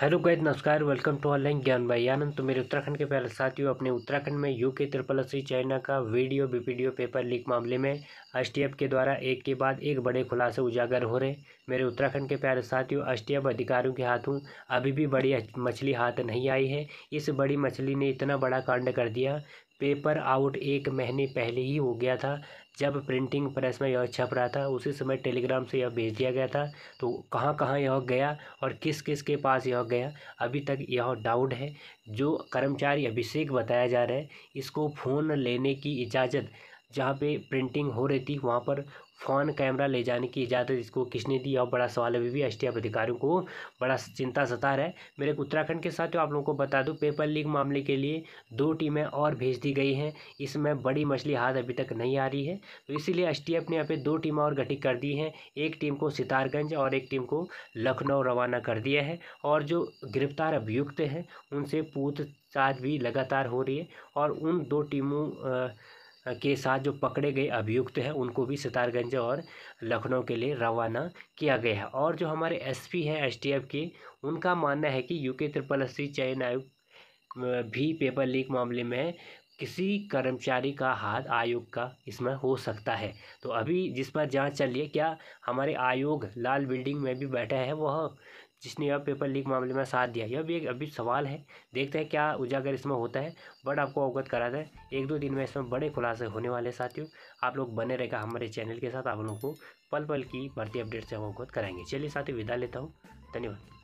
hello guys नमस्कार welcome to online Gyan भाई आनंद तो मेरे उत्तराखंड के पहले साथियों अपने उत्तराखंड में यू के त्रिपल सी चाइना का वीडियो बीपीडीओ पेपर लीक मामले में एस के द्वारा एक के बाद एक बड़े खुलासे उजागर हो रहे मेरे उत्तराखंड के प्यारे साथियों एस अधिकारियों के हाथों अभी भी बड़ी मछली हाथ नहीं आई है इस बड़ी मछली ने इतना बड़ा कांड कर दिया पेपर आउट एक महीने पहले ही हो गया था जब प्रिंटिंग प्रेस में यह छप रहा था उसी समय टेलीग्राम से यह भेज दिया गया था तो कहाँ कहाँ यह गया और किस किस के पास यह गया अभी तक यह डाउट है जो कर्मचारी अभिषेक बताया जा रहा है इसको फ़ोन लेने की इजाज़त जहाँ पे प्रिंटिंग हो रही थी वहाँ पर फ़ोन कैमरा ले जाने की इजाज़त इसको किसने दी और बड़ा सवाल अभी भी एस अधिकारियों को बड़ा चिंता सता रहा है मेरे उत्तराखंड के साथ आप लोगों को बता दूं पेपर लीक मामले के लिए दो टीमें और भेज दी गई हैं इसमें बड़ी मछली हाथ अभी तक नहीं आ रही है तो इसीलिए एस टी ने यहाँ पर दो टीमें और गठित कर दी हैं एक टीम को सितारगंज और एक टीम को लखनऊ रवाना कर दिया है और जो गिरफ्तार अभियुक्त हैं उनसे पूछताछ भी लगातार हो रही है और उन दो टीमों के साथ जो पकड़े गए अभियुक्त हैं उनको भी सितारगंज और लखनऊ के लिए रवाना किया गया है और जो हमारे एसपी हैं एसटीएफ के उनका मानना है कि यूके ट्रिपल सी चयन आयोग भी पेपर लीक मामले में किसी कर्मचारी का हाथ आयोग का इसमें हो सकता है तो अभी जिस पर जांच चल रही है क्या हमारे आयोग लाल बिल्डिंग में भी बैठा है वह जिसने यह पेपर लीक मामले में साथ दिया यह भी एक अभी सवाल है देखते हैं क्या उजागर इसमें होता है बट आपको अवगत करा दें एक दो दिन में इसमें बड़े खुलासे होने वाले साथियों आप लोग बने रहेगा हमारे चैनल के साथ आप लोगों को पल पल की भर्ती अपडेट से हम अवगत कराएंगे चलिए साथियों विदा लेता हूँ धन्यवाद